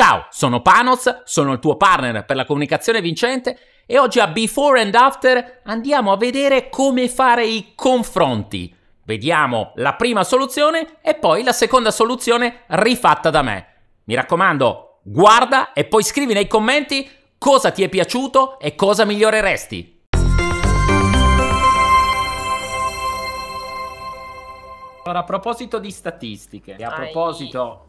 Ciao, sono Panos, sono il tuo partner per la comunicazione vincente e oggi a Before and After andiamo a vedere come fare i confronti. Vediamo la prima soluzione e poi la seconda soluzione rifatta da me. Mi raccomando, guarda e poi scrivi nei commenti cosa ti è piaciuto e cosa miglioreresti. Allora, a proposito di statistiche, e a proposito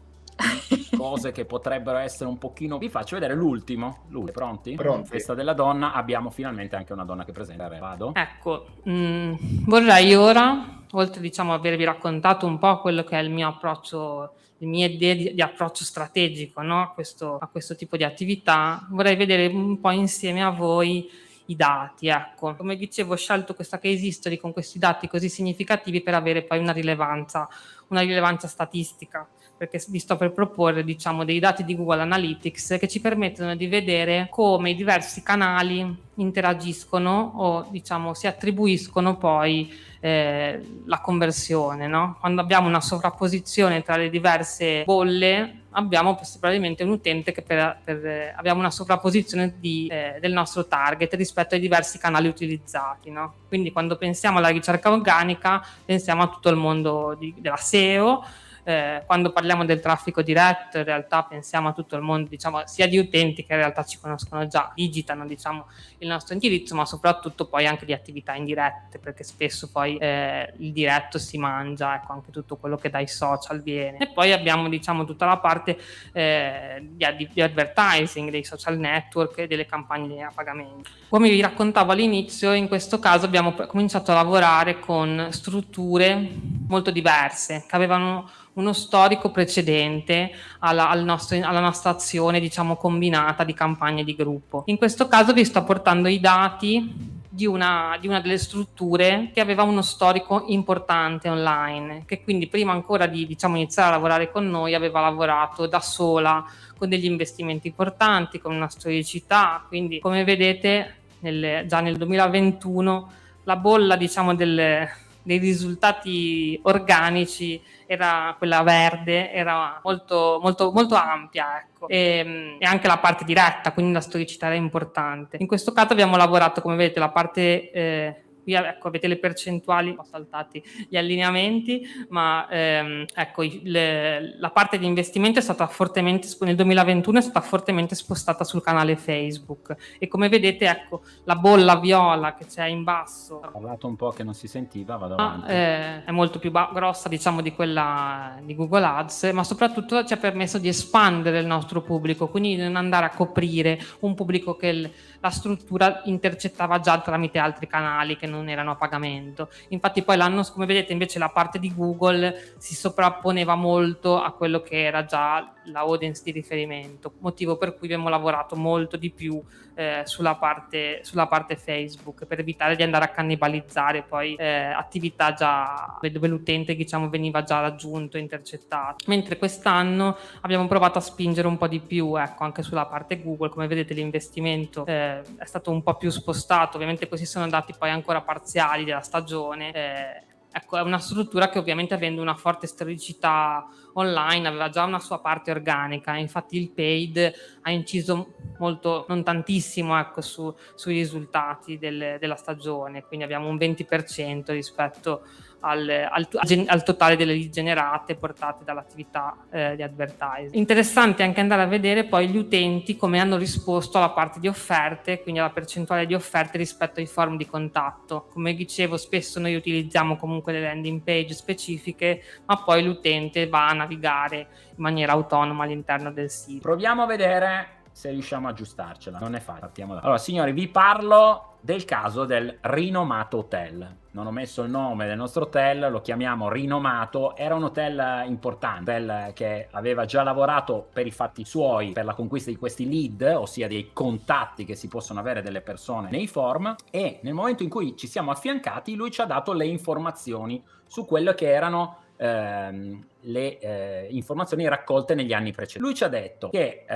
cose che potrebbero essere un pochino... Vi faccio vedere l'ultimo. L'ultimo. Pronti? Pronti. Festa della donna. Abbiamo finalmente anche una donna che presenta. Vado. Ecco, mh, mm, vorrei ora oltre diciamo, avervi raccontato un po' quello che è il mio approccio, le mie idee di, di approccio strategico no? a, questo, a, questo, tipo di attività, vorrei vedere un po' insieme a voi i dati. Ecco. Come dicevo, ho scelto questa case history con questi dati così significativi per avere poi una rilevanza, una rilevanza statistica perché vi sto per proporre diciamo, dei dati di Google Analytics che ci permettono di vedere come i diversi canali interagiscono o diciamo, si attribuiscono poi eh, la conversione. No? Quando abbiamo una sovrapposizione tra le diverse bolle abbiamo probabilmente un utente che per, per, eh, abbiamo una sovrapposizione di, eh, del nostro target rispetto ai diversi canali utilizzati. No? Quindi quando pensiamo alla ricerca organica pensiamo a tutto il mondo di, della SEO eh, quando parliamo del traffico diretto in realtà pensiamo a tutto il mondo, diciamo, sia di utenti che in realtà ci conoscono già, digitano diciamo, il nostro indirizzo, ma soprattutto poi anche di attività indirette, perché spesso poi eh, il diretto si mangia, ecco, anche tutto quello che dai social viene. E poi abbiamo diciamo tutta la parte eh, di, di, advertising, dei social network e delle campagne a pagamento. Come vi raccontavo all'inizio, in questo caso abbiamo cominciato a lavorare con strutture molto diverse che avevano uno storico precedente alla, al nostro, alla nostra azione diciamo combinata di campagne di gruppo. In questo caso vi sto portando i dati di una, di una, delle strutture che aveva uno storico importante online, che quindi prima ancora di diciamo, iniziare a lavorare con noi aveva lavorato da sola con degli investimenti importanti, con una storicità, quindi come vedete nel, già nel 2021 la bolla diciamo, delle, dei risultati organici era quella verde, era molto, molto, molto ampia, ecco. E, mm, e, anche la parte diretta, quindi la storicità era importante. In questo caso abbiamo lavorato, come vedete, la parte eh, Qui ecco, avete le percentuali, ho saltati gli allineamenti, ma ehm, ecco, le, la parte di investimento è stata fortemente, nel 2021 è stata fortemente spostata sul canale Facebook e come vedete ecco, la bolla viola che c'è in basso. Ho parlato un po' che non si sentiva, vado ah, avanti. Eh, è molto più ba- grossa diciamo di quella di Google Ads, ma soprattutto ci ha permesso di espandere il nostro pubblico, quindi di non andare a coprire un pubblico che l- la struttura intercettava già tramite altri canali che non erano a pagamento. Infatti poi l'anno, come vedete, invece la parte di Google si sovrapponeva molto a quello che era già la audience di riferimento, motivo per cui abbiamo lavorato molto di più eh, sulla, parte, sulla, parte, Facebook per evitare di andare a cannibalizzare poi eh, attività già dove l'utente diciamo, veniva già raggiunto, intercettato. Mentre quest'anno abbiamo provato a spingere un po' di più ecco, anche sulla parte Google, come vedete l'investimento eh, è stato un po' più spostato, ovviamente questi sono andati poi ancora parziali della stagione. Eh, ecco, è una struttura che ovviamente avendo una forte storicità online, aveva già una sua parte organica, infatti il paid ha inciso molto, non tantissimo ecco, su, sui risultati del, della stagione, quindi abbiamo un 20% rispetto al, al, al, totale delle lead generate portate dall'attività eh, di advertising. Interessante anche andare a vedere poi gli utenti come hanno risposto alla parte di offerte, quindi alla percentuale di offerte rispetto ai forum di contatto. Come dicevo, spesso noi utilizziamo comunque le landing page specifiche, ma poi l'utente va a navigare in maniera autonoma all'interno del sito. Proviamo a vedere se riusciamo a aggiustarcela. Non è facile, partiamo da. Allora, signori, vi parlo del caso del rinomato hotel. Non ho messo il nome del nostro hotel, lo chiamiamo rinomato. Era un hotel importante, hotel che aveva già lavorato per i fatti suoi, per la conquista di questi lead, ossia dei contatti che si possono avere delle persone nei form. E nel momento in cui ci siamo affiancati, lui ci ha dato le informazioni su quello che erano ehm, le eh, informazioni raccolte negli anni precedenti. Lui ci ha detto che eh,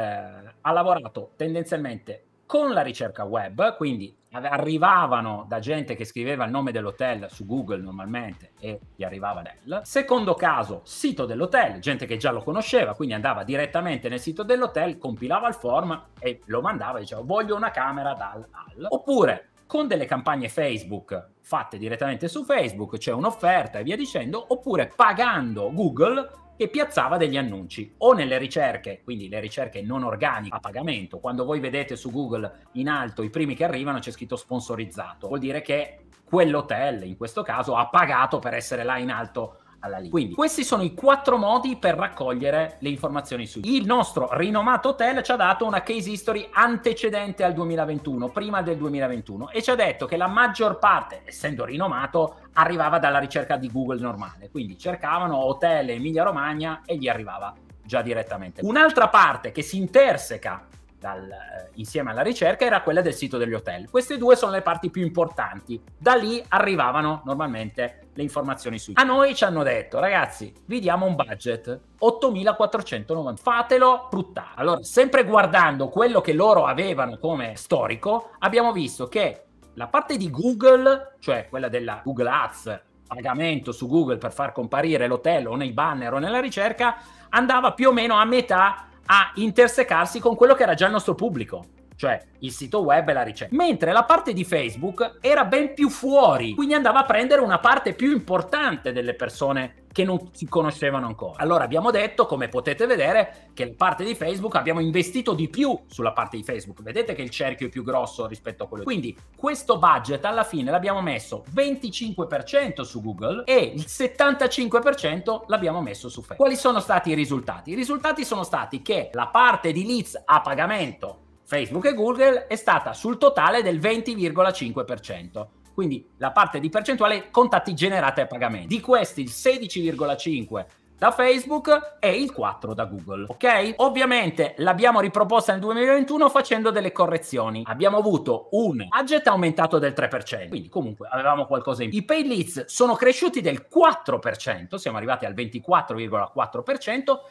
ha lavorato tendenzialmente con la ricerca web, quindi arrivavano da gente che scriveva il nome dell'hotel su Google normalmente e gli arrivava Dell. Secondo caso, sito dell'hotel, gente che già lo conosceva, quindi andava direttamente nel sito dell'hotel, compilava il form e lo mandava e diceva voglio una camera dal al. Oppure con delle campagne Facebook fatte direttamente su Facebook, c'è cioè un'offerta e via dicendo, oppure pagando Google che piazzava degli annunci o nelle ricerche, quindi le ricerche non organiche a pagamento. Quando voi vedete su Google in alto i primi che arrivano c'è scritto sponsorizzato, vuol dire che quell'hotel in questo caso ha pagato per essere là in alto alla linea. Quindi questi sono i quattro modi per raccogliere le informazioni su Il nostro rinomato hotel ci ha dato una case history antecedente al 2021, prima del 2021, e ci ha detto che la maggior parte, essendo rinomato, arrivava dalla ricerca di Google normale. Quindi cercavano hotel Emilia Romagna e gli arrivava già direttamente. Un'altra parte che si interseca dal, eh, insieme alla ricerca era quella del sito degli hotel. Queste due sono le parti più importanti. Da lì arrivavano normalmente le informazioni su. A noi ci hanno detto, ragazzi, vi diamo un budget 8490. Fatelo fruttare. Allora, sempre guardando quello che loro avevano come storico, abbiamo visto che la parte di Google, cioè quella della Google Ads, pagamento su Google per far comparire l'hotel o nei banner o nella ricerca, andava più o meno a metà a intersecarsi con quello che era già il nostro pubblico cioè il sito web e la ricerca. Mentre la parte di Facebook era ben più fuori, quindi andava a prendere una parte più importante delle persone che non si conoscevano ancora. Allora abbiamo detto, come potete vedere, che la parte di Facebook abbiamo investito di più sulla parte di Facebook. Vedete che il cerchio è più grosso rispetto a quello. Quindi questo budget alla fine l'abbiamo messo 25% su Google e il 75% l'abbiamo messo su Facebook. Quali sono stati i risultati? I risultati sono stati che la parte di leads a pagamento Facebook e Google è stata sul totale del 20,5%. Quindi la parte di percentuale contatti generati a pagamento. Di questi il 16,5% da Facebook e il 4 da Google. Ok? Ovviamente l'abbiamo riproposta nel 2021 facendo delle correzioni. Abbiamo avuto un budget aumentato del 3%, quindi comunque avevamo qualcosa in più. I pay leads sono cresciuti del 4%, siamo arrivati al 24,4%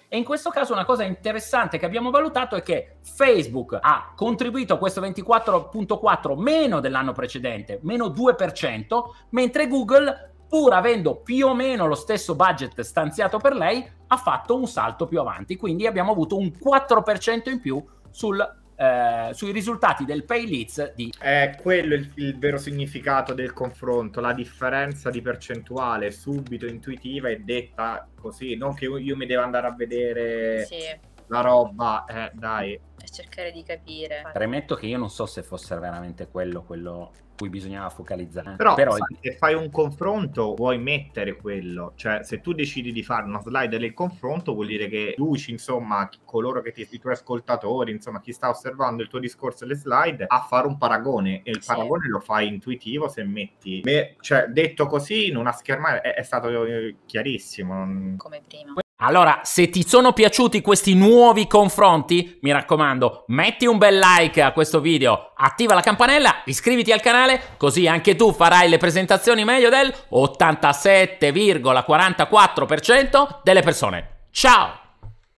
e in questo caso una cosa interessante che abbiamo valutato è che Facebook ha contribuito a questo 24,4% meno dell'anno precedente, meno 2%, mentre Google pur avendo più o meno lo stesso budget stanziato per lei, ha fatto un salto più avanti. Quindi abbiamo avuto un 4% in più sul eh, sui risultati del pay leads di... È quello il, il, vero significato del confronto, la differenza di percentuale subito intuitiva e detta così, non che io, io mi devo andare a vedere sì. la roba, eh, dai. E cercare di capire. Premetto che io non so se fosse veramente quello, quello cui bisognava focalizzare. Però, Però se fai un confronto vuoi mettere quello, cioè se tu decidi di fare una slide del confronto vuol dire che luci, insomma, coloro che ti, i tuoi ascoltatori, insomma, chi sta osservando il tuo discorso e le slide, a fare un paragone e il sì. paragone lo fai intuitivo se metti, me, cioè detto così in una schermata è, è stato eh, chiarissimo. Come prima. Allora, se ti sono piaciuti questi nuovi confronti, mi raccomando, metti un bel like a questo video, attiva la campanella, iscriviti al canale, così anche tu farai le presentazioni meglio del 87,44% delle persone. Ciao!